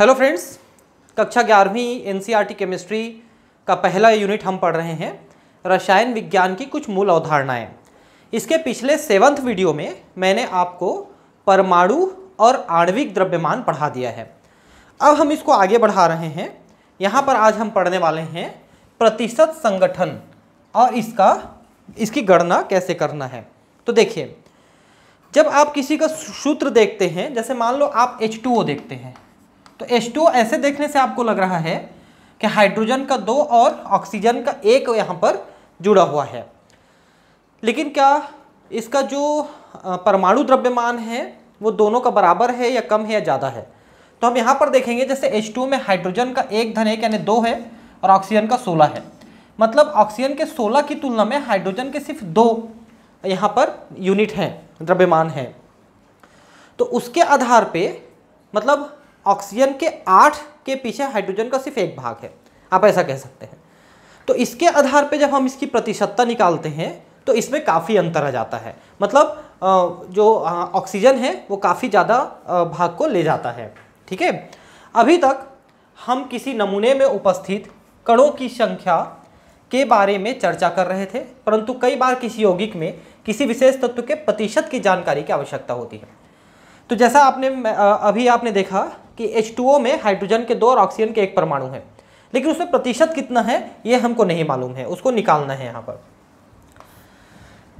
hello friends कक्षा ग्यारहवीं NCERT chemistry e का पहला यूनिट हम पढ़ रहे हैं रसायन विज्ञान की कुछ मूल अवधारणाएं इसके पिछले सेवन्थ वीडियो में मैंने आपको परमाणु और आणविक द्रव्यमान पढ़ा दिया है अब हम इसको आगे बढ़ा रहे हैं यहाँ पर आज हम पढ़ने वाले हैं प्रतिशत संगठन और इसका इसकी गणना कैसे करना है तो देखिए जब आप किसी का सूत्र देखते हैं जैसे मान लो आप H2O देखते हैं तो टू ऐसे देखने से आपको लग रहा है कि हाइड्रोजन का दो और ऑक्सीजन का एक यहाँ पर जुड़ा हुआ है लेकिन क्या इसका जो परमाणु द्रव्यमान है वो दोनों का बराबर है या कम है या ज़्यादा है तो हम यहाँ पर देखेंगे जैसे टू में हाइड्रोजन का एक धन एक यानी दो है और ऑक्सीजन का सोलह है मतलब ऑक्सीजन के सोलह की तुलना में हाइड्रोजन के सिर्फ दो यहाँ पर यूनिट हैं द्रव्यमान हैं तो उसके आधार पे मतलब ऑक्सीजन के आठ के पीछे हाइड्रोजन का सिर्फ एक भाग है आप ऐसा कह सकते हैं तो इसके आधार पे जब हम इसकी प्रतिशतता निकालते हैं तो इसमें काफ़ी अंतर आ जाता है मतलब जो ऑक्सीजन है वो काफ़ी ज़्यादा भाग को ले जाता है ठीक है अभी तक हम किसी नमूने में उपस्थित कणों की संख्या के बारे में चर्चा कर रहे थे परंतु कई बार किसी यौगिक में किसी विशेष तत्व के प्रतिशत की जानकारी की आवश्यकता होती है तो जैसा आपने अभी आपने देखा कि एच में हाइड्रोजन के दो और ऑक्सीजन के एक परमाणु हैं लेकिन उसमें प्रतिशत कितना है ये हमको नहीं मालूम है उसको निकालना है यहाँ पर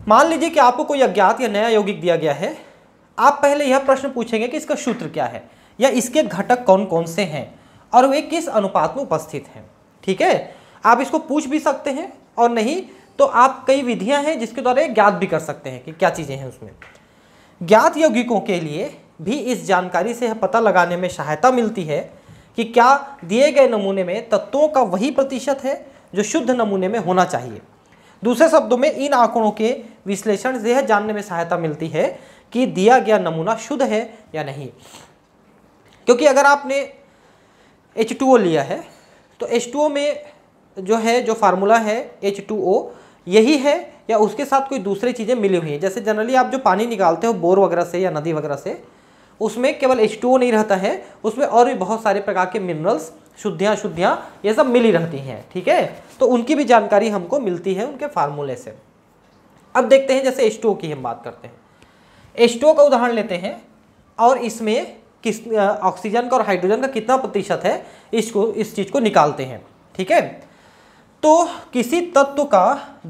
मान लीजिए कि आपको कोई अज्ञात या नया यौगिक दिया गया है आप पहले यह प्रश्न पूछेंगे कि इसका सूत्र क्या है या इसके घटक कौन कौन से हैं और वे किस अनुपात में उपस्थित हैं ठीक है आप इसको पूछ भी सकते हैं और नहीं तो आप कई विधियां हैं जिसके द्वारा ज्ञात भी कर सकते हैं कि क्या चीज़ें हैं उसमें ज्ञात यौगिकों के लिए भी इस जानकारी से पता लगाने में सहायता मिलती है कि क्या दिए गए नमूने में तत्वों का वही प्रतिशत है जो शुद्ध नमूने में होना चाहिए दूसरे शब्दों में इन आंकड़ों के विश्लेषण से यह जानने में सहायता मिलती है कि दिया गया नमूना शुद्ध है या नहीं क्योंकि अगर आपने एच लिया है तो एच में जो है जो फार्मूला है एच यही है या उसके साथ कोई दूसरी चीज़ें मिली हुई हैं जैसे जनरली आप जो पानी निकालते हो बोर वगैरह से या नदी वगैरह से उसमें केवल एच नहीं रहता है उसमें और भी बहुत सारे प्रकार के मिनरल्स शुद्धियाँ शुद्धियाँ ये सब मिली रहती हैं ठीक है तो उनकी भी जानकारी हमको मिलती है उनके फार्मूले से अब देखते हैं जैसे एस्टो की हम बात करते हैं एस्टो का उदाहरण लेते हैं और इसमें किस ऑक्सीजन का और हाइड्रोजन का कितना प्रतिशत है इसको इस चीज़ को निकालते हैं ठीक है तो किसी तत्व का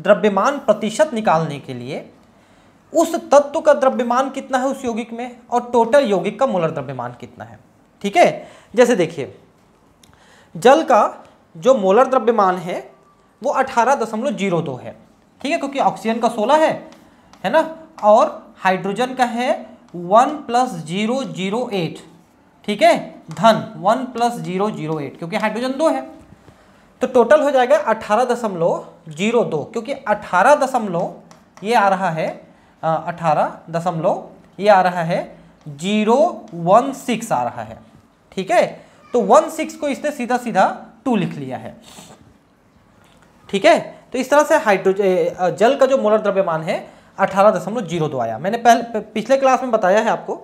द्रव्यमान प्रतिशत निकालने के लिए उस तत्व का द्रव्यमान कितना है उस यौगिक में और टोटल यौगिक का मोलर द्रव्यमान कितना है ठीक है जैसे देखिए जल का जो मोलर द्रव्यमान है वो अठारह दशमलव जीरो दो है ठीक है क्योंकि ऑक्सीजन का सोलह है है ना और हाइड्रोजन का है one plus zero zero eight ठीक है धन one plus zero zero eight क्योंकि हाइड्रोजन दो है तो टोटल हो जाएगा अठारह दशमलव जीरो दो क्योंकि अठारह दशमलव ये आ रहा है अठारह दशमलव ये आ रहा है जीरो वन सिक्स आ रहा है ठीक है तो वन सिक्स को इसने सीधा सीधा टू लिख लिया है ठीक है तो इस तरह से हाइड्रोजन जल का जो मोलर द्रव्यमान है अठारह दशमलव जीरो दो आया मैंने पहले पिछले क्लास में बताया है आपको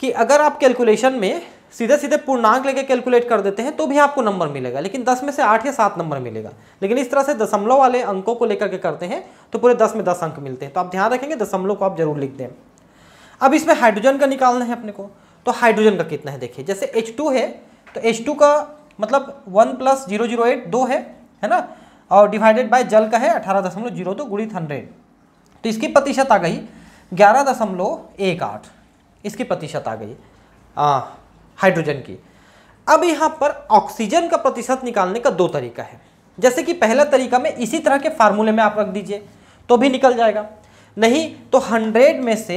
कि अगर आप कैलकुलेशन में सीधे सीधे पूर्णांक लेके कैलकुलेट कर देते हैं तो भी आपको नंबर मिलेगा लेकिन दस में से आठ या सात नंबर मिलेगा लेकिन इस तरह से दशमलव वाले अंकों को लेकर के करते हैं तो पूरे दस में दस अंक मिलते हैं तो आप ध्यान रखेंगे दशमलव को आप जरूर लिख दें अब इसमें हाइड्रोजन का निकालना है अपने को तो हाइड्रोजन का कितना है देखिए जैसे एच टू है तो एच टू का मतलब one plus zero zero eight दो है है ना और डिवाइडेड बाय जल का है अठारह दशमलव जीरो दो गुणित हंड्रेड तो इसकी प्रतिशत आ गई ग्यारह दशमलव एक आठ इसकी प्रतिशत आ गई हाँ, हाइड्रोजन की अब यहाँ पर ऑक्सीजन का प्रतिशत निकालने का दो तरीका है जैसे कि पहला तरीका में इसी तरह के फार्मूले में आप रख दीजिए तो भी निकल जाएगा नहीं तो हंड्रेड में से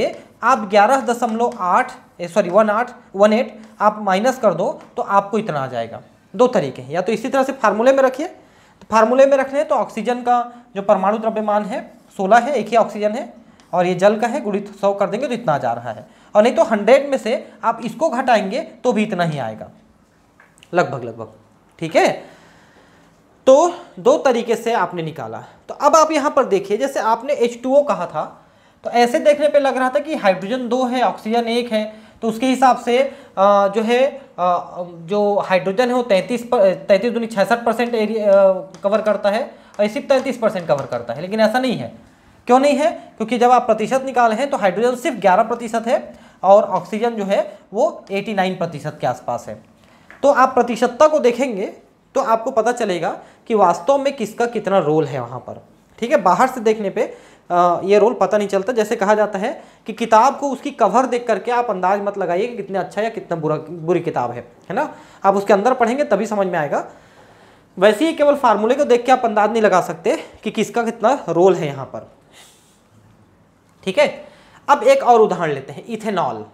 आप ग्यारह दशमलव आठ सॉरी वन आठ वन एट आप माइनस कर दो तो आपको इतना आ जाएगा दो तरीके हैं या तो इसी तरह से फार्मूले में रखिए तो फार्मूले में रख रहे हैं तो ऑक्सीजन का जो परमाणु द्रव्यमान है सोलह है एक ही ऑक्सीजन है और ये जल का है गुणित सौ कर देंगे तो इतना जा रहा है और नहीं तो हंड्रेड में से आप इसको घटाएंगे तो भी इतना ही आएगा लगभग लगभग ठीक है तो दो तरीके से आपने निकाला तो अब आप यहां पर देखिए जैसे आपने एच कहा था तो ऐसे देखने पे लग रहा था कि हाइड्रोजन दो है ऑक्सीजन एक है तो उसके हिसाब से जो है जो हाइड्रोजन है वो तैंतीस पर तैंतीस दूनी छसठ परसेंट एरिया कवर करता है और सिर्फ तैंतीस परसेंट कवर करता है लेकिन ऐसा नहीं है क्यों नहीं है क्योंकि जब आप प्रतिशत निकाले हैं तो हाइड्रोजन सिर्फ ग्यारह प्रतिशत है और ऑक्सीजन जो है वो 89 प्रतिशत के आसपास है तो आप प्रतिशतता को देखेंगे तो आपको पता चलेगा कि वास्तव में किसका कितना रोल है वहाँ पर ठीक है बाहर से देखने पर ये रोल पता नहीं चलता जैसे कहा जाता है कि किताब को उसकी कवर देख करके आप अंदाज मत लगाइए कि कितना अच्छा या कितना बुरा बुरी किताब है है ना आप उसके अंदर पढ़ेंगे तभी समझ में आएगा वैसे ही केवल फार्मूले को देख के आप अंदाज नहीं लगा सकते कि किसका कितना रोल है यहाँ पर ठीक है अब एक और उदाहरण लेते हैं इथेनॉल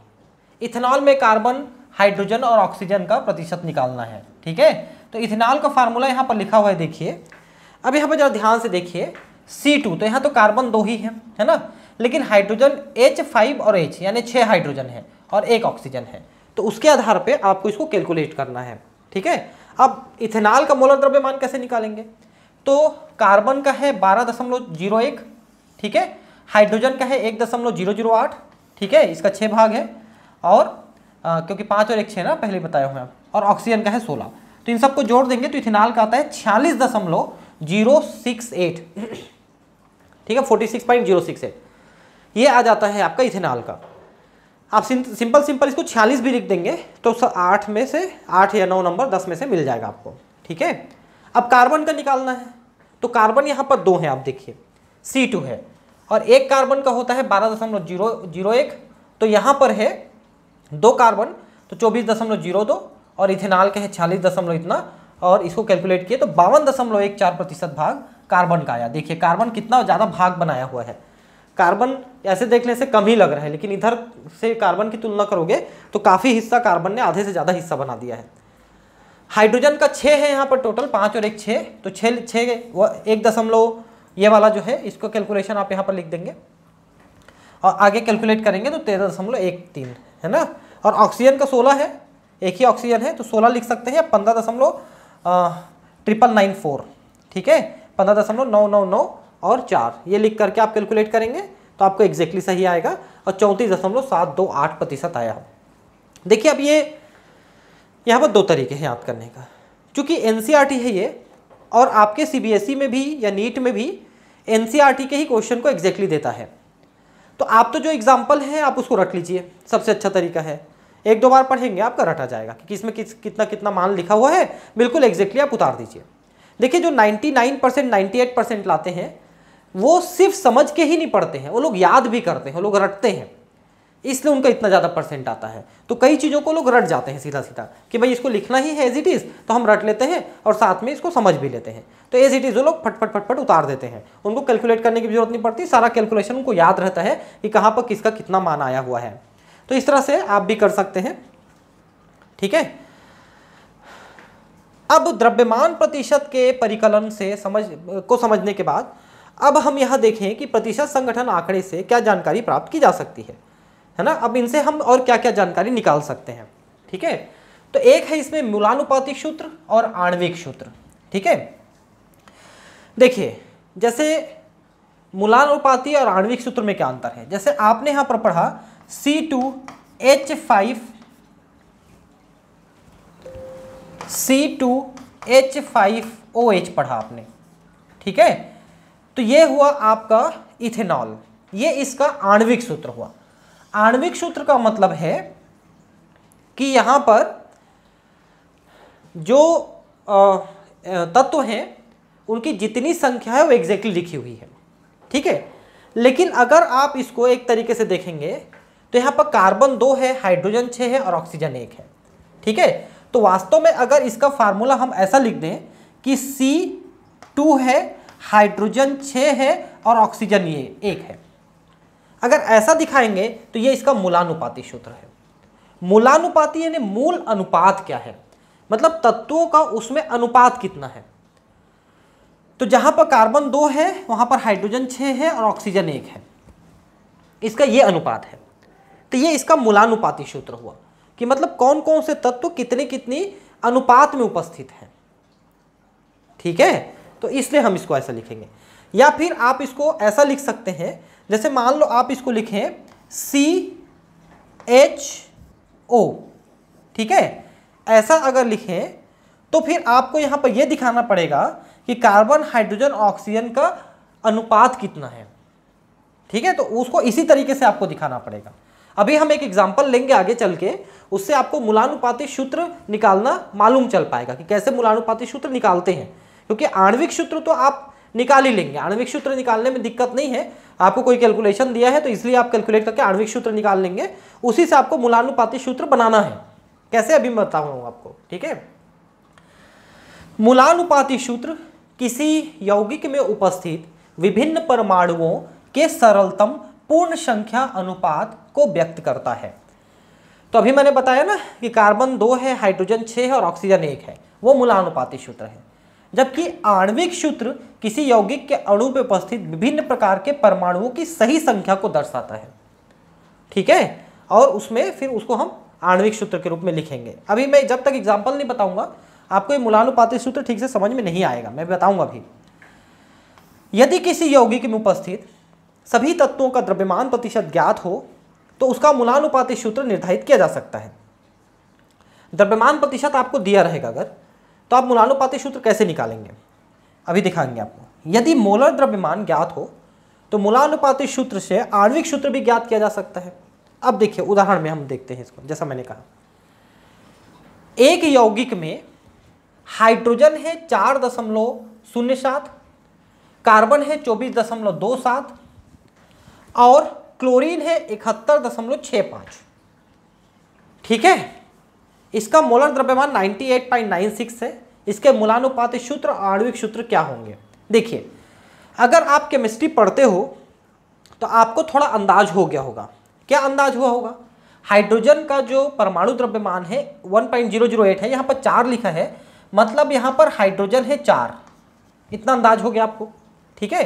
इथेनॉल में कार्बन हाइड्रोजन और ऑक्सीजन का प्रतिशत निकालना है ठीक है तो इथेनॉल का फार्मूला यहाँ पर लिखा हुआ है देखिए अब यहाँ पर जरा ध्यान से देखिए C2 तो यहाँ तो कार्बन दो ही है है ना लेकिन हाइड्रोजन H5 और H यानी छः हाइड्रोजन है और एक ऑक्सीजन है तो उसके आधार पे आपको इसको कैलकुलेट करना है ठीक है अब इथेनॉल का मोलर द्रव्यमान कैसे निकालेंगे तो कार्बन का है बारह दशमलव जीरो एक ठीक है हाइड्रोजन का है एक दशमलव जीरो जीरो आठ ठीक है इसका छः भाग है और आ, क्योंकि पाँच और एक छः ना पहले बताए हुए आप और ऑक्सीजन का है सोलह तो इन सबको जोड़ देंगे तो इथेनॉल का आता है छियालीस दशमलव जीरो सिक्स एट ठीक है forty six point zero six eight ये आ जाता है आपका इथेनॉल का आप सिंपल सिंपल इसको छियालीस भी लिख देंगे तो आठ में से आठ या नौ नंबर दस में से मिल जाएगा आपको ठीक है अब कार्बन का निकालना है तो कार्बन यहाँ पर दो हैं आप देखिए सी टू है और एक कार्बन का होता है बारह दशमलव जीरो जीरो एक तो यहाँ पर है दो कार्बन तो चौबीस दशमलव जीरो दो और इथेनॉल के है छियालीस दशमलव इतना और इसको कैलकुलेट किए तो बावन दशमलव एक चार प्रतिशत भाग कार्बन का आया देखिए कार्बन कितना ज़्यादा भाग बनाया हुआ है कार्बन ऐसे देखने से कम ही लग रहा है लेकिन इधर से कार्बन की तुलना करोगे तो काफ़ी हिस्सा कार्बन ने आधे से ज़्यादा हिस्सा बना दिया है हाइड्रोजन का छः है यहाँ पर टोटल पाँच और एक छः तो छः छः एक दशमलव ये वाला जो है इसको कैलकुलेशन आप यहाँ पर लिख देंगे और आगे कैलकुलेट करेंगे तो तेरह दशमलव एक तीन है ना और ऑक्सीजन का सोलह है एक ही ऑक्सीजन है तो सोलह लिख सकते हैं पंद्रह दशमलव ट्रिपल नाइन फोर ठीक है पंद्रह दशमलव नौ नौ नौ और चार ये लिख करके आप कैलकुलेट करेंगे तो आपको एग्जैक्टली सही आएगा और चौंतीस दशमलव सात दो आठ प्रतिशत आया देखिए अब ये यहाँ पर दो तरीके हैं याद करने का चूँकि एन e है ये और आपके ई e में भी या नीट में भी टी e के ही क्वेश्चन को एग्जैक्टली देता है तो आप तो जो एग्जाम्पल है आप उसको रख लीजिए सबसे अच्छा तरीका है एक दो बार पढ़ेंगे आपका रटा जाएगा कि इसमें किस कितना कितना मान लिखा हुआ है बिल्कुल एग्जैक्टली आप उतार दीजिए देखिए जो 99 परसेंट नाइन्टी लाते हैं वो सिर्फ समझ के ही नहीं पढ़ते हैं वो लोग याद भी करते हैं वो लोग रटते हैं इसलिए उनका इतना ज़्यादा परसेंट आता है तो कई चीज़ों को लोग रट जाते हैं सीधा सीधा कि भाई इसको लिखना ही है एज इट इज़ तो हम रट लेते हैं और साथ में इसको समझ भी लेते हैं तो एज इट इज़ वो लोग फटफट फटफट उतार देते हैं उनको कैलकुलेट करने की जरूरत नहीं पड़ती सारा कैलकुलेशन उनको याद रहता है कि कहाँ पर किसका कितना मान आया हुआ है तो इस तरह से आप भी कर सकते हैं ठीक है अब द्रव्यमान प्रतिशत के परिकलन से समझ को समझने के बाद अब हम यह देखें कि प्रतिशत संगठन आंकड़े से क्या जानकारी प्राप्त की जा सकती है है ना अब इनसे हम और क्या क्या जानकारी निकाल सकते हैं ठीक है तो एक है इसमें मूलानुपातिक सूत्र और आणविक सूत्र ठीक है देखिए जैसे मूलानुपाती और आणविक सूत्र में क्या अंतर है जैसे आपने यहां पर पढ़ा C two H five C two H five O H पढ़ा आपने ठीक है तो ये हुआ आपका इथेनॉल ये इसका आणविक सूत्र हुआ आणविक सूत्र का मतलब है कि यहाँ पर जो तत्व हैं उनकी जितनी संख्या है वो एग्जैक्टली लिखी हुई है ठीक है लेकिन अगर आप इसको एक तरीके से देखेंगे तो यहाँ पर कार्बन दो है हाइड्रोजन छः है और ऑक्सीजन एक है ठीक है तो वास्तव में अगर इसका फार्मूला हम ऐसा लिख दें कि सी टू है हाइड्रोजन छः है और ऑक्सीजन ये एक है अगर ऐसा दिखाएंगे तो ये इसका मूलानुपाती सूत्र है मूलानुपाती यानी मूल अनुपात क्या है मतलब तत्वों का उसमें अनुपात कितना है तो जहां पर कार्बन दो है वहां पर हाइड्रोजन छः है और ऑक्सीजन एक है इसका ये अनुपात है तो ये इसका मूलानुपाती सूत्र हुआ कि मतलब कौन कौन से तत्व कितने कितनी अनुपात में उपस्थित हैं ठीक है तो इसलिए हम इसको ऐसा लिखेंगे या फिर आप इसको ऐसा लिख सकते हैं जैसे मान लो आप इसको लिखें सी एच ओ ठीक है ऐसा अगर लिखें तो फिर आपको यहाँ पर यह दिखाना पड़ेगा कि कार्बन हाइड्रोजन ऑक्सीजन का अनुपात कितना है ठीक है तो उसको इसी तरीके से आपको दिखाना पड़ेगा अभी हम एक एग्जाम्पल लेंगे आगे चल के उससे आपको मूलानुपाति सूत्र निकालना मालूम चल पाएगा कि कैसे मूलानुपाति सूत्र निकालते हैं क्योंकि आणविक सूत्र तो आप निकाल ही लेंगे आणविक सूत्र निकालने में दिक्कत नहीं है आपको कोई कैलकुलेशन दिया है तो इसलिए आप कैलकुलेट करके आणविक सूत्र निकाल लेंगे उसी से आपको मूलानुपाती सूत्र बनाना है कैसे अभी मैं बताऊँ आपको ठीक है मूलानुपाती सूत्र किसी यौगिक में उपस्थित विभिन्न परमाणुओं के सरलतम पूर्ण संख्या अनुपात को व्यक्त करता है तो अभी मैंने बताया ना कि कार्बन दो है हाइड्रोजन छः है और ऑक्सीजन एक है वो मूलानुपाती सूत्र है जबकि आणविक सूत्र किसी यौगिक के अणु पर उपस्थित विभिन्न प्रकार के परमाणुओं की सही संख्या को दर्शाता है ठीक है और उसमें फिर उसको हम आणविक सूत्र के रूप में लिखेंगे अभी मैं जब तक एग्जाम्पल नहीं बताऊंगा आपको ये मूलानुपात सूत्र ठीक से समझ में नहीं आएगा मैं बताऊंगा अभी यदि किसी यौगिक में उपस्थित सभी तत्वों का द्रव्यमान प्रतिशत ज्ञात हो तो उसका मूलानुपात सूत्र निर्धारित किया जा सकता है द्रव्यमान प्रतिशत आपको दिया रहेगा अगर तो आप मूलानुपाति सूत्र कैसे निकालेंगे अभी दिखाएंगे आपको यदि मोलर द्रव्यमान ज्ञात हो तो मूलानुपाति सूत्र से आणविक सूत्र भी ज्ञात किया जा सकता है अब देखिए उदाहरण में हम देखते हैं इसको जैसा मैंने कहा एक यौगिक में हाइड्रोजन है चार दशमलव शून्य सात कार्बन है चौबीस दशमलव दो सात और क्लोरीन है इकहत्तर दशमलव छः पाँच ठीक है इसका मोलर द्रव्यमान 98.96 है इसके मूलानुपात सूत्र आणविक सूत्र क्या होंगे देखिए अगर आप केमिस्ट्री पढ़ते हो तो आपको थोड़ा अंदाज हो गया होगा क्या अंदाज हुआ होगा हाइड्रोजन का जो परमाणु द्रव्यमान है 1.008 है यहाँ पर चार लिखा है मतलब यहाँ पर हाइड्रोजन है चार इतना अंदाज हो गया आपको ठीक है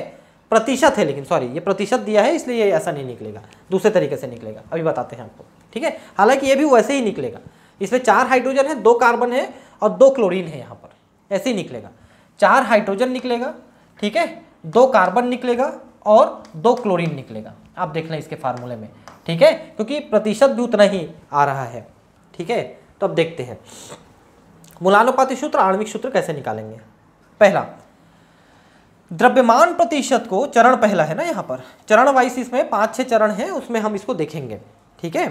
प्रतिशत है लेकिन सॉरी ये प्रतिशत दिया है इसलिए ये ऐसा नहीं निकलेगा दूसरे तरीके से निकलेगा अभी बताते हैं आपको ठीक है हालांकि ये भी वैसे ही निकलेगा इसमें चार हाइड्रोजन है दो कार्बन है और दो क्लोरीन है यहाँ पर ऐसे ही निकलेगा चार हाइड्रोजन निकलेगा ठीक है दो कार्बन निकलेगा और दो क्लोरीन निकलेगा आप देख लें इसके फार्मूले में ठीक है क्योंकि प्रतिशत भी उतना ही आ रहा है ठीक है तो अब देखते हैं मूलानुपात सूत्र आणविक सूत्र कैसे निकालेंगे पहला द्रव्यमान प्रतिशत को चरण पहला है ना यहाँ पर चरण वाइस इसमें पाँच छः चरण हैं उसमें हम इसको देखेंगे ठीक है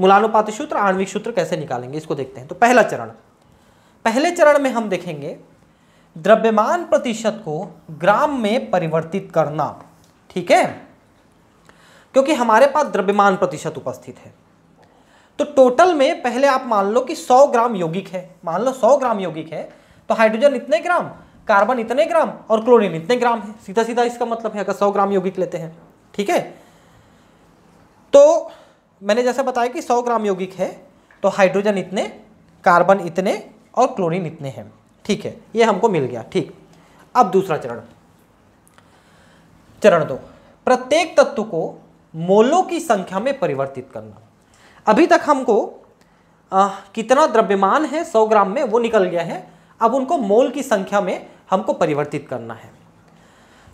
मूलानुपात सूत्र आणविक सूत्र कैसे निकालेंगे इसको देखते हैं तो पहला चरण पहले चरण में हम देखेंगे द्रव्यमान प्रतिशत को ग्राम में परिवर्तित करना ठीक है क्योंकि हमारे पास द्रव्यमान प्रतिशत उपस्थित है तो टोटल में पहले आप मान लो कि 100 ग्राम यौगिक है मान लो 100 ग्राम यौगिक है तो हाइड्रोजन इतने ग्राम कार्बन इतने ग्राम और क्लोरीन इतने ग्राम है सीधा सीधा इसका मतलब है अगर 100 ग्राम यौगिक लेते हैं ठीक है तो मैंने जैसा बताया कि 100 ग्राम यौगिक है तो हाइड्रोजन इतने कार्बन इतने और क्लोरीन इतने हैं ठीक है ये हमको मिल गया ठीक अब दूसरा चरण चरण दो प्रत्येक तत्व को मोलों की संख्या में परिवर्तित करना अभी तक हमको आ, कितना द्रव्यमान है 100 ग्राम में वो निकल गया है अब उनको मोल की संख्या में हमको परिवर्तित करना है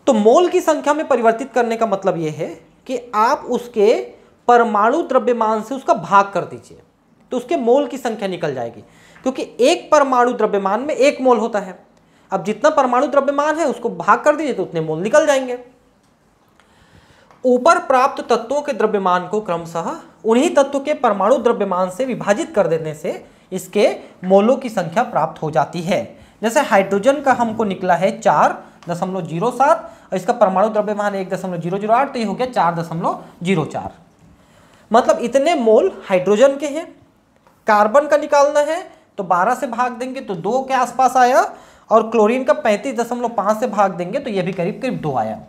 तो मोल की संख्या में परिवर्तित करने का मतलब ये है कि आप उसके परमाणु द्रव्यमान से उसका भाग कर दीजिए तो उसके मोल की संख्या निकल जाएगी क्योंकि एक परमाणु द्रव्यमान में एक मोल होता है अब जितना परमाणु द्रव्यमान है उसको भाग कर दीजिए तो उतने मोल निकल जाएंगे ऊपर प्राप्त तत्वों के द्रव्यमान को क्रमशः उन्हीं तत्व के परमाणु द्रव्यमान से विभाजित कर देने से इसके मोलों की संख्या प्राप्त हो जाती है जैसे हाइड्रोजन का हमको निकला है चार दशमलव जीरो सात और इसका परमाणु द्रव्यमान एक दशमलव जीरो जीरो आठ तो ये हो गया चार दशमलव जीरो चार मतलब इतने मोल हाइड्रोजन के हैं कार्बन का निकालना है तो 12 से भाग देंगे तो दो के आसपास आया और क्लोरीन का पैंतीस दशमलव पाँच से भाग देंगे तो ये भी करीब करीब दो आया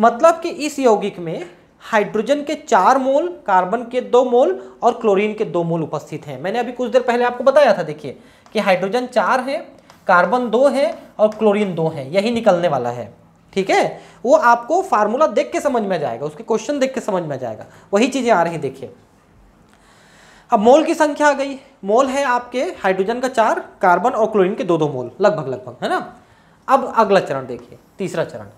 मतलब कि इस यौगिक में हाइड्रोजन के चार मोल कार्बन के दो मोल और क्लोरीन के दो मोल उपस्थित हैं मैंने अभी कुछ देर पहले आपको बताया था देखिए कि हाइड्रोजन चार है कार्बन दो है और क्लोरीन दो है यही निकलने वाला है ठीक है वो आपको फार्मूला देख के समझ में आ जाएगा उसके क्वेश्चन देख के समझ में आ जाएगा वही चीज़ें आ रही देखिए अब मोल की संख्या आ गई मोल है आपके हाइड्रोजन का चार कार्बन और क्लोरीन के दो दो मोल लगभग लगभग है ना अब अगला चरण देखिए तीसरा चरण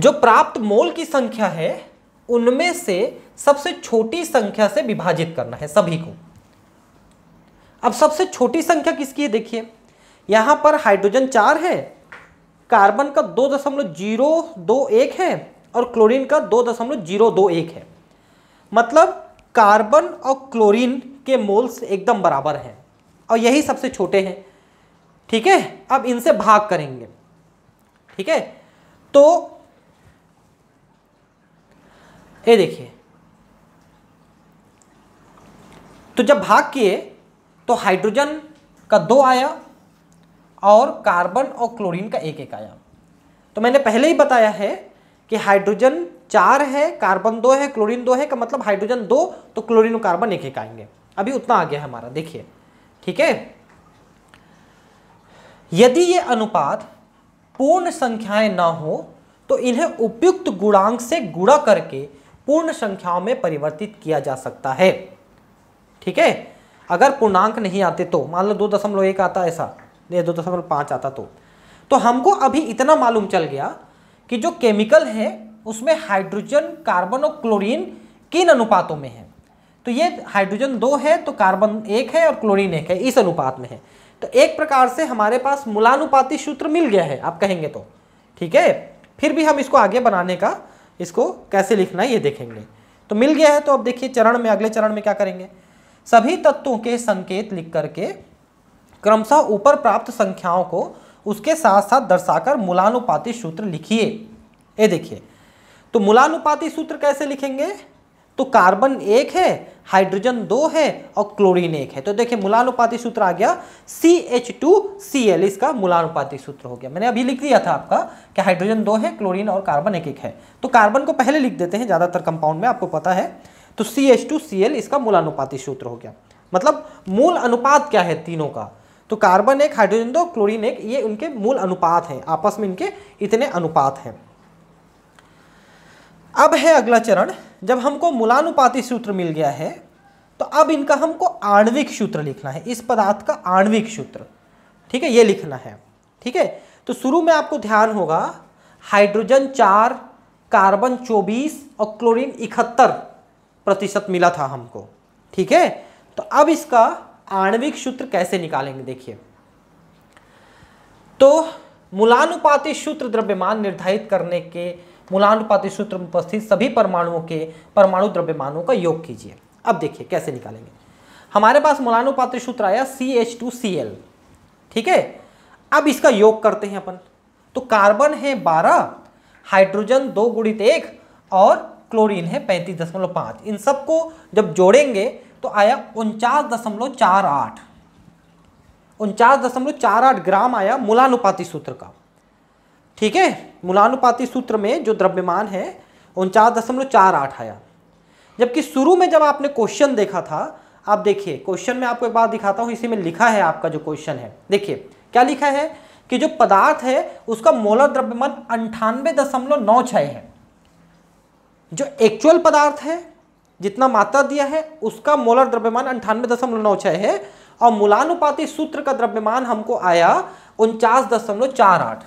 जो प्राप्त मोल की संख्या है उनमें से सबसे छोटी संख्या से विभाजित करना है सभी को अब सबसे छोटी संख्या किसकी है देखिए यहां पर हाइड्रोजन चार है कार्बन का दो दशमलव जीरो दो एक है और क्लोरीन का दो दशमलव जीरो दो एक है मतलब कार्बन और क्लोरीन के मोल्स एकदम बराबर हैं और यही सबसे छोटे हैं ठीक है अब इनसे भाग करेंगे ठीक है तो ये देखिए तो जब भाग किए तो हाइड्रोजन का दो आया और कार्बन और क्लोरीन का एक एक आया तो मैंने पहले ही बताया है कि हाइड्रोजन चार है कार्बन दो है क्लोरीन दो है का मतलब हाइड्रोजन दो तो क्लोरीन और कार्बन एक एक आएंगे अभी उतना आ गया है हमारा देखिए ठीक है यदि ये अनुपात पूर्ण संख्याएं ना हो तो इन्हें उपयुक्त गुणांक से गुणा करके पूर्ण संख्याओं में परिवर्तित किया जा सकता है ठीक है अगर पूर्णांक नहीं आते तो मान लो दो दशमलव एक आता ऐसा या दो दशमलव पाँच आता तो तो हमको अभी इतना मालूम चल गया कि जो केमिकल है उसमें हाइड्रोजन कार्बन और क्लोरीन किन अनुपातों में है तो ये हाइड्रोजन दो है तो कार्बन एक है और क्लोरीन एक है इस अनुपात में है तो एक प्रकार से हमारे पास मूलानुपाती सूत्र मिल गया है आप कहेंगे तो ठीक है फिर भी हम इसको आगे बनाने का इसको कैसे लिखना है ये देखेंगे तो मिल गया है तो अब देखिए चरण में अगले चरण में क्या करेंगे सभी तत्वों के संकेत लिख करके क्रमशः ऊपर प्राप्त संख्याओं को उसके साथ साथ दर्शाकर मूलानुपाती सूत्र लिखिए ये देखिए तो मूलानुपाती सूत्र कैसे लिखेंगे तो कार्बन एक है हाइड्रोजन दो है और क्लोरीन एक है तो देखिए मूलानुपाती सूत्र आ गया C H two C L इसका मूलानुपाती सूत्र हो गया मैंने अभी लिख दिया था आपका कि हाइड्रोजन दो है क्लोरीन और कार्बन एक एक है तो कार्बन को पहले लिख देते हैं ज़्यादातर कंपाउंड में आपको पता है तो C H two C L इसका मूलानुपाती सूत्र हो गया मतलब मूल अनुपात क्या है तीनों का तो कार्बन एक हाइड्रोजन दो क्लोरीन एक ये उनके मूल अनुपात हैं आपस में इनके इतने अनुपात हैं अब है अगला चरण जब हमको मूलानुपाती सूत्र मिल गया है तो अब इनका हमको आणविक सूत्र लिखना है इस पदार्थ का आणविक सूत्र ठीक है ये लिखना है ठीक है तो शुरू में आपको ध्यान होगा हाइड्रोजन चार कार्बन चौबीस और क्लोरीन इकहत्तर प्रतिशत मिला था हमको ठीक है तो अब इसका आणविक सूत्र कैसे निकालेंगे देखिए तो मूलानुपाति सूत्र द्रव्यमान निर्धारित करने के मूलानुपात सूत्र में उपस्थित सभी परमाणुओं के परमाणु द्रव्यमानों का योग कीजिए अब देखिए कैसे निकालेंगे हमारे पास मूलानुपाति सूत्र आया C H two C L ठीक है अब इसका योग करते हैं अपन तो कार्बन है बारह हाइड्रोजन दो गुणित एक और क्लोरीन है पैंतीस दशमलव पाँच इन सबको जब जोड़ेंगे तो आया उनचास दशमलव चार आठ उनचास दशमलव चार आठ ग्राम आया मूलानुपाति सूत्र का ठीक है मूलानुपाती सूत्र में जो द्रव्यमान है उनचास दशमलव चार आठ आया जबकि शुरू में जब आपने क्वेश्चन देखा था आप देखिए क्वेश्चन में आपको एक बात दिखाता हूँ इसी में लिखा है आपका जो क्वेश्चन है देखिए क्या लिखा है कि जो पदार्थ है उसका मोलर द्रव्यमान अंठानवे दशमलव नौ छः है जो एक्चुअल पदार्थ है जितना मात्रा दिया है उसका मोलर द्रव्यमान अंठानवे दशमलव नौ छः है और मूलानुपाति सूत्र का द्रव्यमान हमको आया उनचास दशमलव चार आठ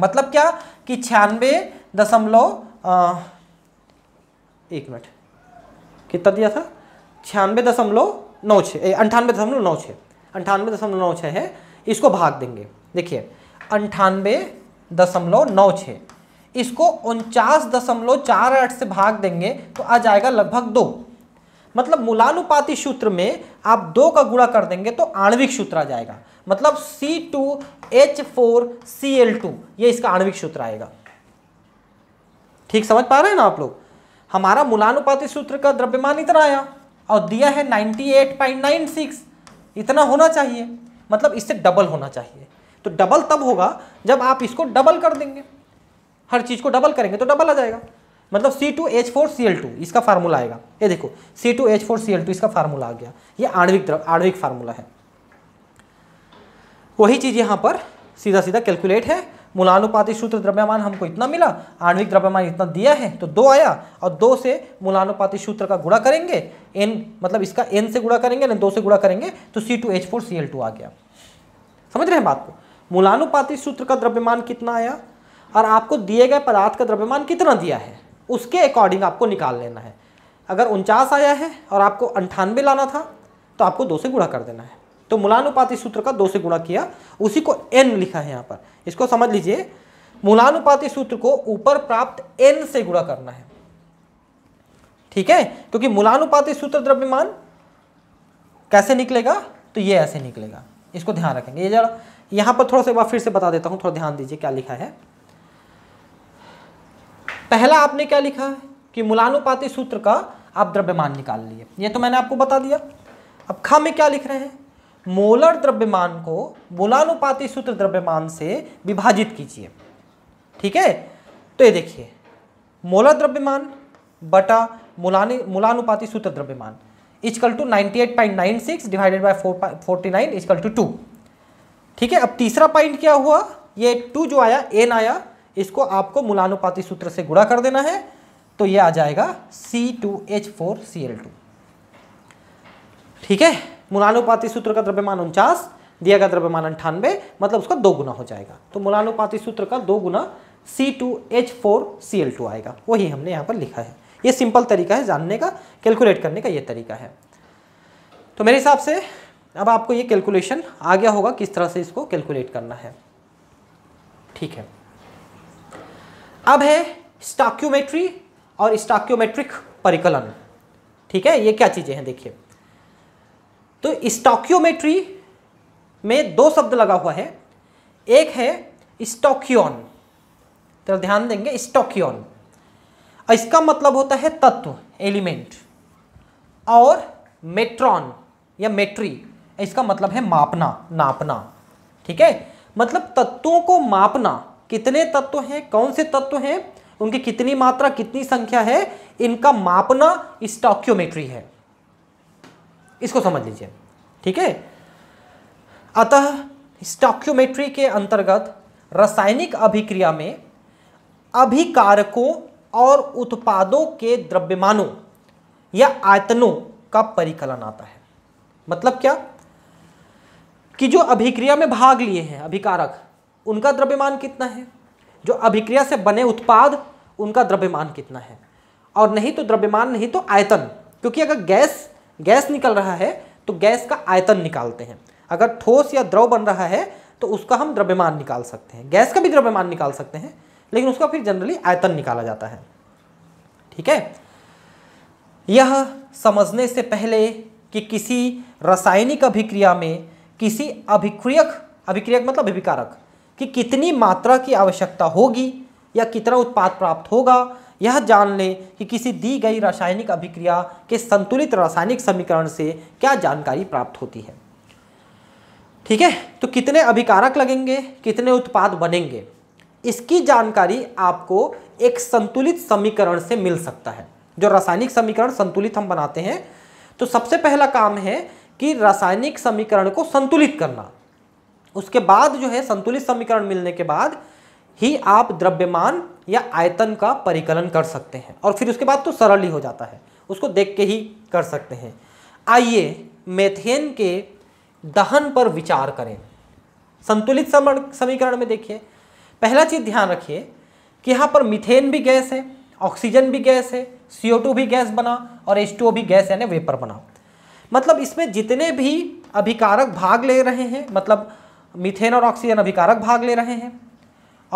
मतलब क्या कि छियानवे दशमलव एक मिनट कितना दिया था छियानवे दशमलव नौ छः अंठानवे दशमलव नौ छः अंठानवे दशमलव नौ छः है इसको भाग देंगे देखिए अंठानवे दशमलव नौ छः इसको उनचास दशमलव चार आठ से भाग देंगे तो आ जाएगा लगभग दो मतलब मूलानुपाती सूत्र में आप दो का गुणा कर देंगे तो आणविक सूत्र आ जाएगा मतलब C two H four C L two ये इसका आणविक सूत्र आएगा ठीक समझ पा रहे हैं ना आप लोग हमारा मूलानुपाति सूत्र का द्रव्यमान इतना आया और दिया है 98.96 इतना होना चाहिए मतलब इससे डबल होना चाहिए तो डबल तब होगा जब आप इसको डबल कर देंगे हर चीज़ को डबल करेंगे तो डबल आ जाएगा मतलब C two H four C L two इसका फार्मूला आएगा ये देखो C two H four C L two इसका फार्मूला आ गया ये आणविक द्रव आणविक फार्मूला है वही चीज़ यहाँ पर सीधा सीधा कैलकुलेट है मूलानुपातिक सूत्र द्रव्यमान हमको इतना मिला आणविक द्रव्यमान इतना दिया है तो दो आया और दो से मूलानुपातिक सूत्र का गुणा करेंगे एन मतलब इसका एन से गुणा करेंगे ना दो से गुणा करेंगे तो C two H four C L two आ गया समझ रहे हैं बात को मूलानुपातिक सूत्र का द्रव्यमान कितना आया और आपको दिए गए पदार्थ का द्रव्यमान कितना दिया है उसके अकॉर्डिंग आपको निकाल लेना है अगर उनचास आया है और आपको अंठानवे लाना था तो आपको दो से गुणा कर देना है तो मूलानुपाती सूत्र का दो से गुणा किया उसी को एन लिखा है यहाँ पर इसको समझ लीजिए मूलानुपाती सूत्र को ऊपर प्राप्त एन से गुणा करना है ठीक है क्योंकि मूलानुपाती सूत्र द्रव्यमान कैसे निकलेगा तो ये ऐसे निकलेगा इसको ध्यान रखेंगे ये जरा यहां पर थोड़ा सा फिर से बता देता हूं थोड़ा ध्यान दीजिए क्या लिखा है पहला आपने क्या लिखा है कि मूलानुपाती सूत्र का आप द्रव्यमान निकाल लिए ये तो मैंने आपको बता दिया अब खा में क्या लिख रहे हैं मोलर द्रव्यमान को मोलानुपाती सूत्र द्रव्यमान से विभाजित कीजिए ठीक है तो ये देखिए मोलर द्रव्यमान बटा मोलानी मोलानुपाती सूत्र द्रव्यमान equal to ninety eight point nine six divided by four forty nine equal to two ठीक है अब तीसरा पॉइंट क्या हुआ ये टू जो आया एन आया इसको आपको मूलानुपाती सूत्र से गुणा कर देना है तो ये आ जाएगा C two H four C L two ठीक है मूलानुपाति सूत्र का द्रव्यमान उनचास दिया गया द्रव्यमान अंठानवे मतलब उसका दो गुना हो जाएगा तो मूलानुपाति सूत्र का दो गुना C two H four C L two आएगा वही हमने यहाँ पर लिखा है ये सिंपल तरीका है जानने का कैलकुलेट करने का ये तरीका है तो मेरे हिसाब से अब आपको ये कैलकुलेशन आ गया होगा किस तरह से इसको कैलकुलेट करना है ठीक है अब है स्टाक्योमेट्री और स्टाक्योमेट्रिक परिकलन ठीक है ये क्या चीज़ें हैं देखिए तो स्टॉक्योमेट्री में दो शब्द लगा हुआ है एक है स्टॉक्योन तो ध्यान देंगे स्टॉक्योन इसका मतलब होता है तत्व एलिमेंट और मेट्रॉन या मेट्री इसका मतलब है मापना नापना ठीक है मतलब तत्वों को मापना कितने तत्व हैं कौन से तत्व हैं उनकी कितनी मात्रा कितनी संख्या है इनका मापना स्टॉक्योमेट्री है इसको समझ लीजिए ठीक है अतः स्टॉक्यूमेट्री के अंतर्गत रासायनिक अभिक्रिया में अभिकारकों और उत्पादों के द्रव्यमानों या आयतनों का परिकलन आता है मतलब क्या कि जो अभिक्रिया में भाग लिए हैं अभिकारक उनका द्रव्यमान कितना है जो अभिक्रिया से बने उत्पाद उनका द्रव्यमान कितना है और नहीं तो द्रव्यमान नहीं तो आयतन क्योंकि अगर गैस गैस निकल रहा है तो गैस का आयतन निकालते हैं अगर ठोस या द्रव बन रहा है तो उसका हम द्रव्यमान निकाल सकते हैं गैस का भी द्रव्यमान निकाल सकते हैं लेकिन उसका फिर जनरली आयतन निकाला जाता है ठीक है यह समझने से पहले कि किसी रासायनिक अभिक्रिया में किसी अभिक्रियक अभिक्रियक मतलब अभिकारक कि कितनी मात्रा की आवश्यकता होगी या कितना उत्पाद प्राप्त होगा यह जान लें कि किसी दी गई रासायनिक अभिक्रिया के संतुलित रासायनिक समीकरण से क्या जानकारी प्राप्त होती है ठीक है तो कितने अभिकारक लगेंगे कितने उत्पाद बनेंगे इसकी जानकारी आपको एक संतुलित समीकरण से मिल सकता है जो रासायनिक समीकरण संतुलित हम बनाते हैं तो सबसे पहला काम है कि रासायनिक समीकरण को संतुलित करना उसके बाद जो है संतुलित समीकरण मिलने के बाद ही आप द्रव्यमान या आयतन का परिकलन कर सकते हैं और फिर उसके बाद तो सरल ही हो जाता है उसको देख के ही कर सकते हैं आइए मेथेन के दहन पर विचार करें संतुलित समीकरण में देखिए पहला चीज़ ध्यान रखिए कि यहाँ पर मिथेन भी गैस है ऑक्सीजन भी गैस है CO2 भी गैस बना और H2O भी गैस यानी वेपर बना मतलब इसमें जितने भी अभिकारक भाग ले रहे हैं मतलब मिथेन और ऑक्सीजन अभिकारक भाग ले रहे हैं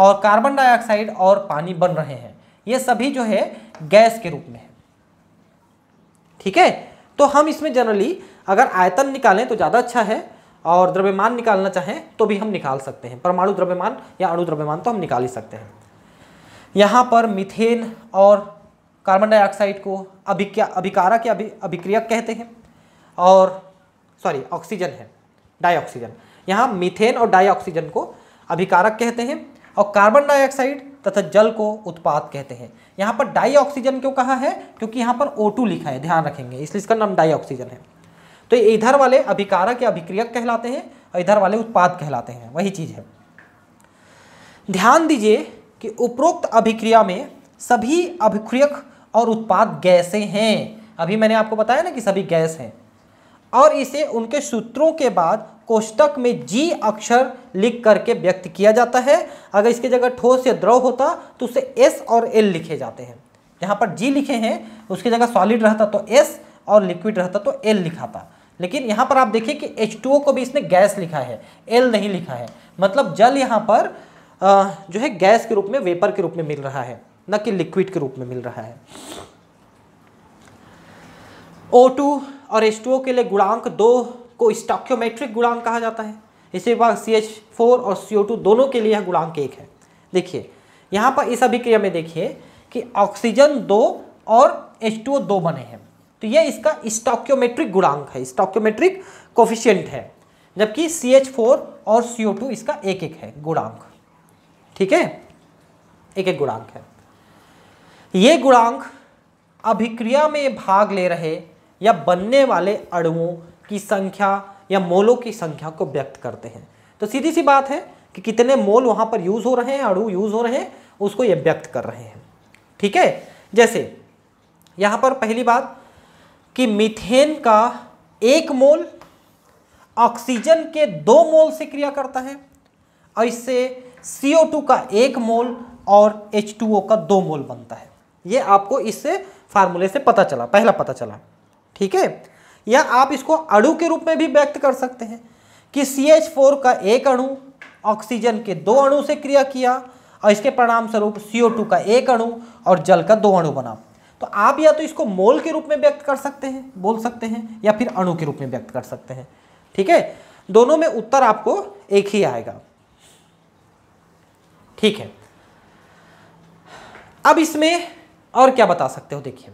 और कार्बन डाइऑक्साइड और पानी बन रहे हैं ये सभी जो है गैस के रूप में है ठीक है तो हम इसमें जनरली अगर आयतन निकालें तो ज़्यादा अच्छा है और द्रव्यमान निकालना चाहें तो भी हम निकाल सकते हैं परमाणु द्रव्यमान या अणु द्रव्यमान तो हम निकाल ही सकते हैं यहाँ पर मिथेन और कार्बन डाइऑक्साइड को अभिक्रिया अभिकारक या अभि अभिक्रियक कहते हैं और सॉरी ऑक्सीजन है डाइऑक्सीजन यहाँ मिथेन और डाइऑक्सीजन को अभिकारक कहते हैं और कार्बन डाइऑक्साइड तथा जल को उत्पाद कहते हैं यहाँ पर डाई ऑक्सीजन क्यों कहा है क्योंकि यहाँ पर O2 लिखा है ध्यान रखेंगे इसलिए इसका नाम डाई ऑक्सीजन है तो इधर वाले अभिकारक या अभिक्रियक कहलाते हैं और इधर वाले उत्पाद कहलाते हैं वही चीज़ है ध्यान दीजिए कि उपरोक्त अभिक्रिया में सभी अभिक्रियक और उत्पाद गैसें हैं अभी मैंने आपको बताया ना कि सभी गैस हैं और इसे उनके सूत्रों के बाद कोष्टक में जी अक्षर लिख करके व्यक्त किया जाता है अगर इसके जगह ठोस या द्रव होता तो उसे एस और एल लिखे जाते हैं जहाँ पर जी लिखे हैं उसकी जगह सॉलिड रहता तो एस और लिक्विड रहता तो एल लिखा था लेकिन यहाँ पर आप देखिए कि H2O को भी इसने गैस लिखा है एल नहीं लिखा है मतलब जल यहाँ पर जो है गैस के रूप में वेपर के रूप में मिल रहा है न कि लिक्विड के रूप में मिल रहा है O2 और एच के लिए गुणांक दो को स्टॉक्योमेट्रिक गुणांक कहा जाता है इसी प्रकार सी एच फोर और सी ओ टू दोनों के लिए यह गुणांक एक है देखिए यहाँ पर इस अभिक्रिया में देखिए कि ऑक्सीजन दो और एच टू ओ दो बने हैं तो यह इसका स्टॉक्योमेट्रिक गुणांक है स्टॉक्योमेट्रिक कोफिशियंट है जबकि सी एच फोर और सी ओ टू इसका एक एक है गुणांक ठीक है एक एक गुणांक है ये गुणांक अभिक्रिया में भाग ले रहे या बनने वाले अणुओं की संख्या या मोलों की संख्या को व्यक्त करते हैं तो सीधी सी बात है कि कितने मोल वहां पर यूज़ हो रहे हैं अणु यूज़ हो रहे हैं उसको ये व्यक्त कर रहे हैं ठीक है जैसे यहां पर पहली बात कि मीथेन का एक मोल ऑक्सीजन के दो मोल से क्रिया करता है और इससे CO2 का एक मोल और H2O का दो मोल बनता है ये आपको इससे फार्मूले से पता चला पहला पता चला ठीक है या आप इसको अणु के रूप में भी व्यक्त कर सकते हैं कि सी एच फोर का एक अणु ऑक्सीजन के दो अणु से क्रिया किया और इसके परिणाम स्वरूप सी ओ टू का एक अणु और जल का दो अणु बना तो आप या तो इसको मोल के रूप में व्यक्त कर सकते हैं बोल सकते हैं या फिर अणु के रूप में व्यक्त कर सकते हैं ठीक है दोनों में उत्तर आपको एक ही आएगा ठीक है अब इसमें और क्या बता सकते हो देखिए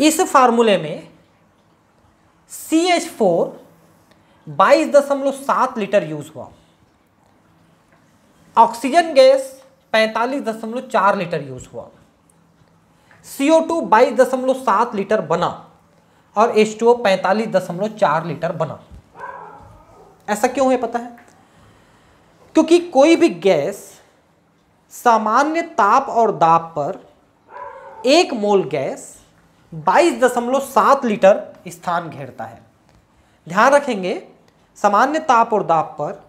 इस फार्मूले में सी एच फोर बाईस दशमलव सात लीटर यूज हुआ ऑक्सीजन गैस पैंतालीस दशमलव चार लीटर यूज हुआ सी ओ टू बाईस दशमलव सात लीटर बना और एच टू ओ पैंतालीस दशमलव चार लीटर बना ऐसा क्यों है पता है क्योंकि कोई भी गैस सामान्य ताप और दाब पर एक मोल गैस बाईस दशमलव सात लीटर स्थान घेरता है ध्यान रखेंगे सामान्य ताप और दाब पर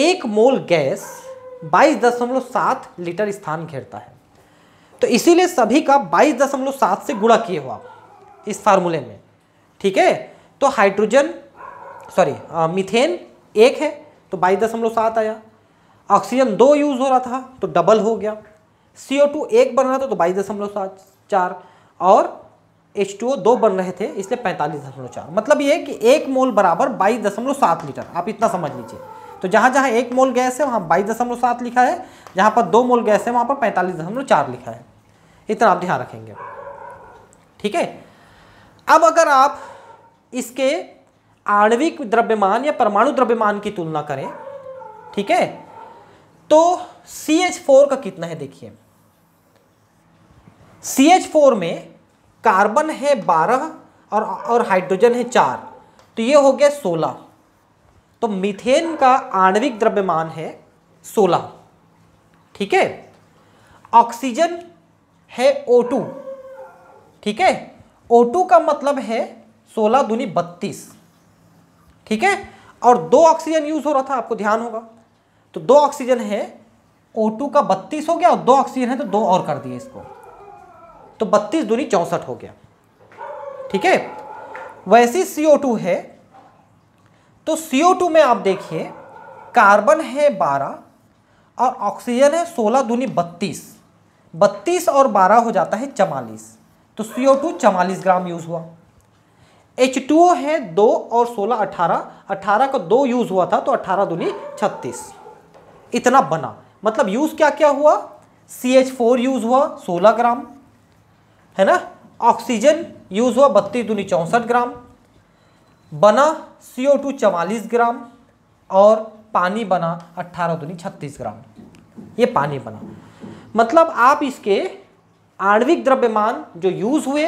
एक मोल गैस बाईस दशमलव सात लीटर स्थान घेरता है तो इसीलिए सभी का बाईस दशमलव सात से गुणा किए हुआ इस फार्मूले में ठीक है तो हाइड्रोजन सॉरी मिथेन एक है तो बाईस दशमलव सात आया ऑक्सीजन दो यूज़ हो रहा था तो डबल हो गया सी ओ टू एक बन रहा था तो बाईस दशमलव सात चार और एच दो बन रहे थे इसलिए पैंतालीस दशमलव चार मतलब ये कि एक मोल बराबर बाईस दशमलव सात लीटर आप इतना समझ लीजिए तो जहाँ जहाँ एक मोल गैस है वहाँ बाईस दशमलव सात लिखा है जहाँ पर दो मोल गैस है वहाँ पर पैंतालीस दशमलव चार लिखा है इतना आप ध्यान रखेंगे ठीक है अब अगर आप इसके आणविक द्रव्यमान या परमाणु द्रव्यमान की तुलना करें ठीक है तो सी एच फोर का कितना है देखिए सी एच फोर में कार्बन है बारह और और हाइड्रोजन है चार तो ये हो गया सोलह तो मीथेन का आणविक द्रव्यमान है सोलह ठीक है ऑक्सीजन है ओ टू ठीक है ओ टू का मतलब है सोलह दूनी बत्तीस ठीक है और दो ऑक्सीजन यूज हो रहा था आपको ध्यान होगा तो दो ऑक्सीजन है ओ टू का बत्तीस हो गया और दो ऑक्सीजन है तो दो और कर दिए इसको तो बत्तीस दूनी चौंसठ हो गया ठीक है वैसी CO2 है तो CO2 में आप देखिए कार्बन है 12 और ऑक्सीजन है 16 दूनी 32 32 और 12 हो जाता है चवालीस तो CO2 चवालीस ग्राम यूज हुआ H2O है दो और 16 18 18 का दो यूज हुआ था तो 18 दूनी 36 इतना बना मतलब यूज क्या क्या हुआ सी एच फोर यूज हुआ 16 ग्राम है ना ऑक्सीजन यूज हुआ बत्तीस दूनी चौंसठ ग्राम बना सी ओ टू चवालीस ग्राम और पानी बना अट्ठारह दूनी छत्तीस ग्राम ये पानी बना मतलब आप इसके आणविक द्रव्यमान जो यूज हुए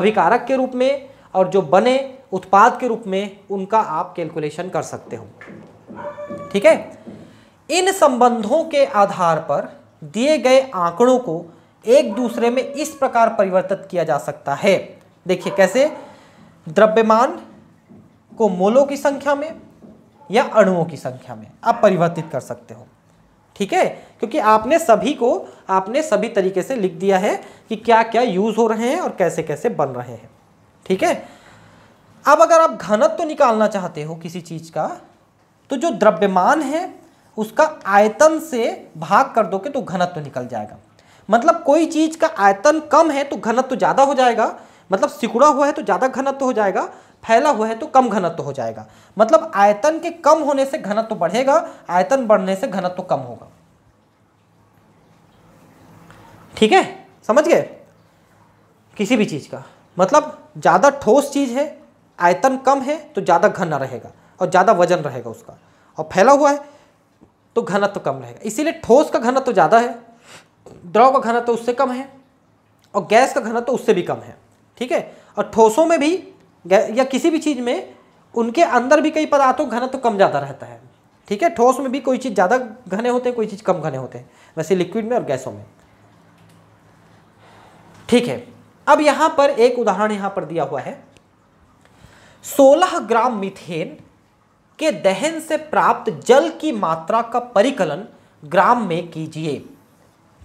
अभिकारक के रूप में और जो बने उत्पाद के रूप में उनका आप कैलकुलेशन कर सकते हो ठीक है इन संबंधों के आधार पर दिए गए आंकड़ों को एक दूसरे में इस प्रकार परिवर्तित किया जा सकता है देखिए कैसे द्रव्यमान को मोलों की संख्या में या अणुओं की संख्या में आप परिवर्तित कर सकते हो ठीक है क्योंकि आपने सभी को आपने सभी तरीके से लिख दिया है कि क्या क्या यूज हो रहे हैं और कैसे कैसे बन रहे हैं ठीक है अब अगर आप घनत्व तो निकालना चाहते हो किसी चीज़ का तो जो द्रव्यमान है उसका आयतन से भाग कर दोगे तो घनत्व तो निकल जाएगा मतलब कोई चीज का आयतन कम है तो घनत्व ज्यादा हो जाएगा मतलब सिकुड़ा हुआ है तो ज्यादा घनत्व हो जाएगा फैला हुआ है तो कम घनत्व हो जाएगा मतलब आयतन के कम होने से घनत्व बढ़ेगा आयतन बढ़ने से घनत्व कम होगा ठीक है समझ गए किसी भी चीज का मतलब ज्यादा ठोस चीज है आयतन कम है तो ज्यादा घना रहेगा और ज्यादा वजन रहेगा उसका और फैला हुआ है तो घनत्व कम रहेगा इसीलिए ठोस का घनत्व ज्यादा है द्रव का घनत्व तो उससे कम है और गैस का घनत्व तो उससे भी कम है ठीक है और ठोसों में भी या किसी भी चीज़ में उनके अंदर भी कई पदार्थों का घनत्व तो कम ज़्यादा रहता है ठीक है ठोस में भी कोई चीज़ ज़्यादा घने होते हैं कोई चीज़ कम घने होते हैं वैसे लिक्विड में और गैसों में ठीक है अब यहाँ पर एक उदाहरण यहाँ पर दिया हुआ है 16 ग्राम मीथेन के दहन से प्राप्त जल की मात्रा का परिकलन ग्राम में कीजिए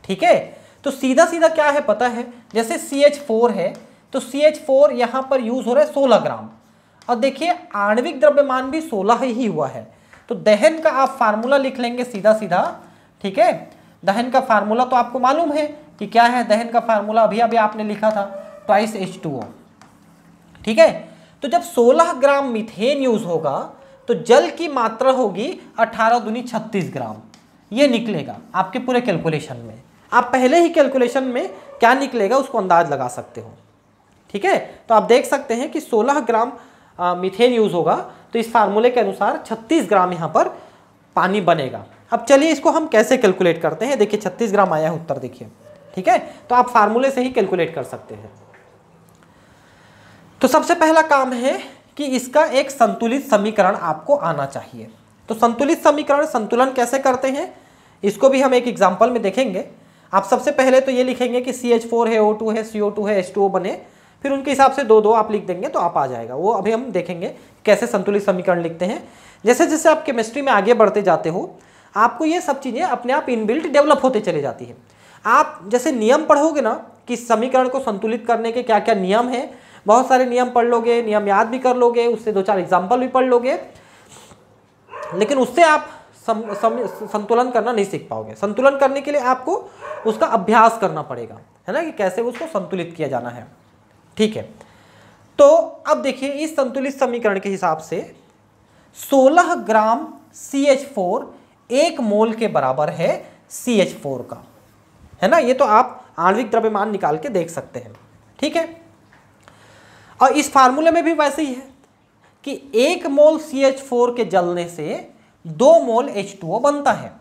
ठीक है तो सीधा सीधा क्या है पता है जैसे सी एच फोर है तो सी एच फोर यहाँ पर यूज हो रहा है सोलह ग्राम और देखिए आणविक द्रव्यमान भी सोलह ही हुआ है तो दहन का आप फार्मूला लिख लेंगे सीधा सीधा ठीक है दहन का फार्मूला तो आपको मालूम है कि क्या है दहन का फार्मूला अभी अभी आपने लिखा था ट्वाइस एच टू ओ ठीक है तो जब 16 ग्राम मिथेन यूज होगा तो जल की मात्रा होगी 18 दुनी 36 ग्राम ये निकलेगा आपके पूरे कैलकुलेशन में आप पहले ही कैलकुलेशन में क्या निकलेगा उसको अंदाज लगा सकते हो ठीक है तो आप देख सकते हैं कि 16 ग्राम मिथेन यूज़ होगा तो इस फार्मूले के अनुसार 36 ग्राम यहाँ पर पानी बनेगा अब चलिए इसको हम कैसे कैलकुलेट करते हैं देखिए 36 ग्राम आया है उत्तर देखिए ठीक है तो आप फार्मूले से ही कैलकुलेट कर सकते हैं तो सबसे पहला काम है कि इसका एक संतुलित समीकरण आपको आना चाहिए तो संतुलित समीकरण संतुलन कैसे करते हैं इसको भी हम एक एग्जाम्पल में देखेंगे आप सबसे पहले तो ये लिखेंगे कि सी एच फोर है ओ टू है सी ओ टू है एच टू ओ बने फिर उनके हिसाब से दो दो आप लिख देंगे तो आप आ जाएगा वो अभी हम देखेंगे कैसे संतुलित समीकरण लिखते हैं जैसे जैसे आप केमिस्ट्री में आगे बढ़ते जाते हो आपको ये सब चीज़ें अपने आप इनबिल्ट डेवलप होते चले जाती है आप जैसे नियम पढ़ोगे ना कि समीकरण को संतुलित करने के क्या क्या नियम हैं बहुत सारे नियम पढ़ लोगे नियम याद भी कर लोगे उससे दो चार एग्जाम्पल भी पढ़ लोगे लेकिन उससे आप सम, सम, संतुलन करना नहीं सीख पाओगे संतुलन करने के लिए आपको उसका अभ्यास करना पड़ेगा है ना कि कैसे उसको संतुलित किया जाना है ठीक है तो अब देखिए इस संतुलित समीकरण के हिसाब से 16 ग्राम सी एच फोर एक मोल के बराबर है फोर का है ना ये तो आप आणविक द्रव्यमान निकाल के देख सकते हैं ठीक है और इस फार्मूले में भी वैसे ही है कि एक मोल सी एच फोर के जलने से दो मोल H2O बनता है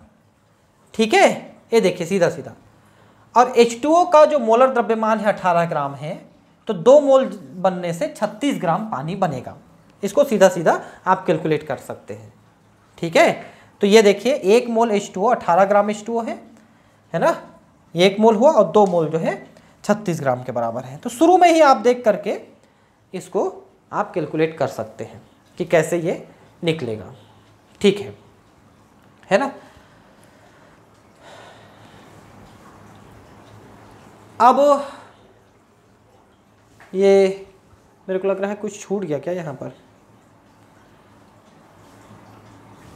ठीक है ये देखिए सीधा सीधा और H2O का जो मोलर द्रव्यमान है 18 ग्राम है तो दो मोल बनने से 36 ग्राम पानी बनेगा इसको सीधा सीधा आप कैलकुलेट कर सकते हैं ठीक है तो ये देखिए एक मोल H2O 18 ग्राम H2O है है ना एक मोल हुआ और दो मोल जो है 36 ग्राम के बराबर है तो शुरू में ही आप देख करके इसको आप कैलकुलेट कर सकते हैं कि कैसे ये निकलेगा ठीक है है ना अब ये मेरे को लग रहा है कुछ छूट गया क्या यहाँ पर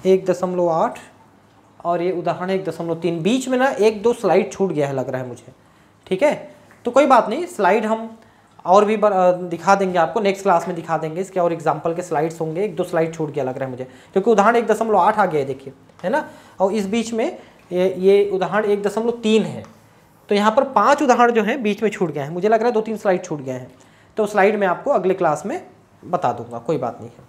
एक दशमलव आठ और ये उदाहरण एक दशमलव तीन बीच में ना एक दो स्लाइड छूट गया है लग रहा है मुझे ठीक है तो कोई बात नहीं स्लाइड हम और भी दिखा देंगे आपको नेक्स्ट क्लास में दिखा देंगे इसके और एग्जाम्पल के स्लाइड्स होंगे एक दो स्लाइड छूट गया लग रहा है मुझे क्योंकि उदाहरण एक दशमलव आठ आ गया है देखिए है ना और इस बीच में ये ये उदाहरण एक दशमलव तीन है तो यहाँ पर पाँच उदाहरण जो है बीच में छूट गए हैं मुझे लग रहा है दो तीन स्लाइड छूट गए हैं तो स्लाइड में आपको अगले क्लास में बता दूंगा कोई बात नहीं है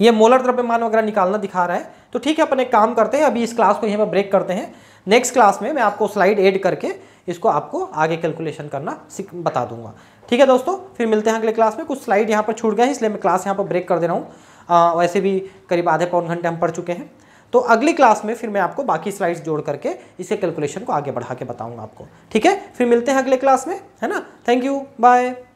ये मोलर द्रव्यमान वगैरह निकालना दिखा रहा है तो ठीक है अपन एक काम करते हैं अभी इस क्लास को यहाँ पर ब्रेक करते हैं नेक्स्ट क्लास में मैं आपको स्लाइड एड करके इसको आपको आगे कैलकुलेशन करना बता दूंगा ठीक है दोस्तों फिर मिलते हैं अगले क्लास में कुछ स्लाइड यहाँ पर छूट गए हैं इसलिए मैं क्लास यहाँ पर ब्रेक कर दे रहा हूँ वैसे भी करीब आधे पौन घंटे हम पढ़ चुके हैं तो अगली क्लास में फिर मैं आपको बाकी स्लाइड्स जोड़ करके इसे कैलकुलेशन को आगे बढ़ा के बताऊंगा आपको ठीक है फिर मिलते हैं अगले क्लास में है ना थैंक यू बाय